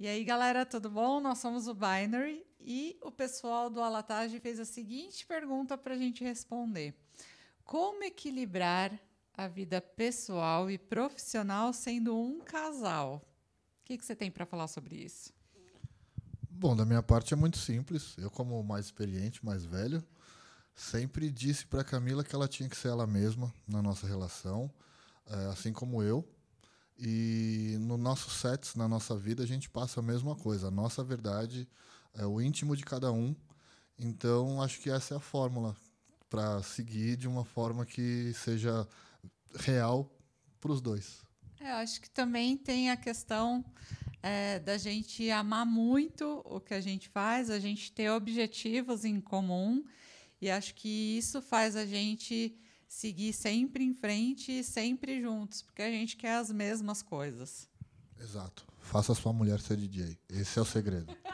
E aí, galera, tudo bom? Nós somos o Binary e o pessoal do Alatage fez a seguinte pergunta para a gente responder: Como equilibrar a vida pessoal e profissional sendo um casal? O que, que você tem para falar sobre isso? Bom, da minha parte é muito simples. Eu, como mais experiente, mais velho, sempre disse para Camila que ela tinha que ser ela mesma na nossa relação, eh, assim como eu. E nossos sets, na nossa vida, a gente passa a mesma coisa. A nossa verdade é o íntimo de cada um. Então, acho que essa é a fórmula para seguir de uma forma que seja real para os dois. É, acho que também tem a questão é, da gente amar muito o que a gente faz, a gente ter objetivos em comum, e acho que isso faz a gente seguir sempre em frente e sempre juntos, porque a gente quer as mesmas coisas. Exato. Faça a sua mulher ser DJ. Esse é o segredo.